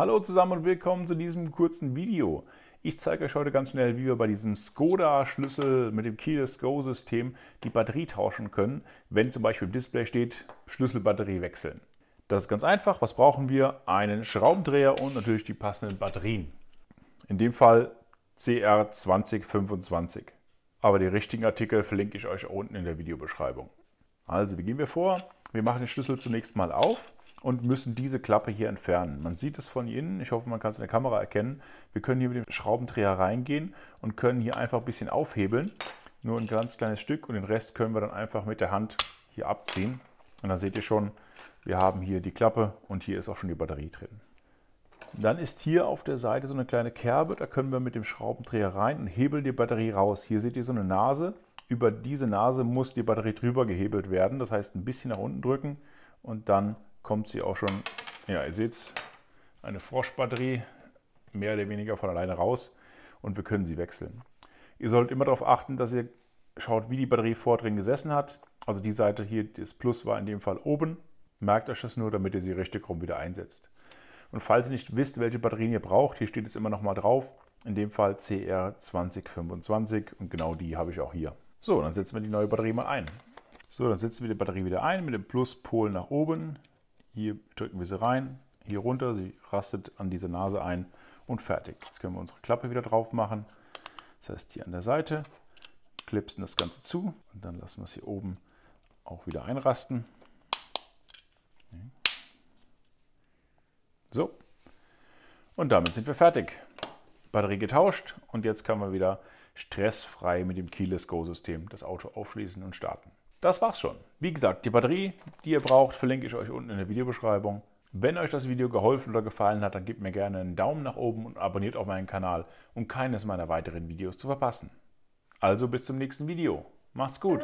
Hallo zusammen und willkommen zu diesem kurzen Video. Ich zeige euch heute ganz schnell, wie wir bei diesem Skoda-Schlüssel mit dem Keyless Go-System die Batterie tauschen können, wenn zum Beispiel im Display steht, Schlüsselbatterie wechseln. Das ist ganz einfach. Was brauchen wir? Einen Schraubendreher und natürlich die passenden Batterien. In dem Fall CR2025. Aber die richtigen Artikel verlinke ich euch unten in der Videobeschreibung. Also, wie gehen wir vor? Wir machen den Schlüssel zunächst mal auf und müssen diese Klappe hier entfernen. Man sieht es von innen, ich hoffe, man kann es in der Kamera erkennen. Wir können hier mit dem Schraubendreher reingehen und können hier einfach ein bisschen aufhebeln, nur ein ganz kleines Stück und den Rest können wir dann einfach mit der Hand hier abziehen. Und dann seht ihr schon, wir haben hier die Klappe und hier ist auch schon die Batterie drin. Dann ist hier auf der Seite so eine kleine Kerbe, da können wir mit dem Schraubendreher rein und hebeln die Batterie raus. Hier seht ihr so eine Nase. Über diese Nase muss die Batterie drüber gehebelt werden, das heißt ein bisschen nach unten drücken und dann kommt sie auch schon, ja, ihr seht es, eine Froschbatterie mehr oder weniger von alleine raus und wir können sie wechseln. Ihr sollt immer darauf achten, dass ihr schaut, wie die Batterie vor drin gesessen hat. Also die Seite hier, das Plus war in dem Fall oben. Merkt euch das nur, damit ihr sie richtig rum wieder einsetzt. Und falls ihr nicht wisst, welche Batterien ihr braucht, hier steht es immer nochmal drauf. In dem Fall CR2025 und genau die habe ich auch hier. So, dann setzen wir die neue Batterie mal ein. So, dann setzen wir die Batterie wieder ein mit dem Pluspol nach oben, hier drücken wir sie rein, hier runter, sie rastet an diese Nase ein und fertig. Jetzt können wir unsere Klappe wieder drauf machen. Das heißt, hier an der Seite klipsen das Ganze zu und dann lassen wir es hier oben auch wieder einrasten. So, und damit sind wir fertig. Batterie getauscht und jetzt kann man wieder stressfrei mit dem Keyless Go System das Auto aufschließen und starten. Das war's schon. Wie gesagt, die Batterie, die ihr braucht, verlinke ich euch unten in der Videobeschreibung. Wenn euch das Video geholfen oder gefallen hat, dann gebt mir gerne einen Daumen nach oben und abonniert auch meinen Kanal, um keines meiner weiteren Videos zu verpassen. Also bis zum nächsten Video. Macht's gut!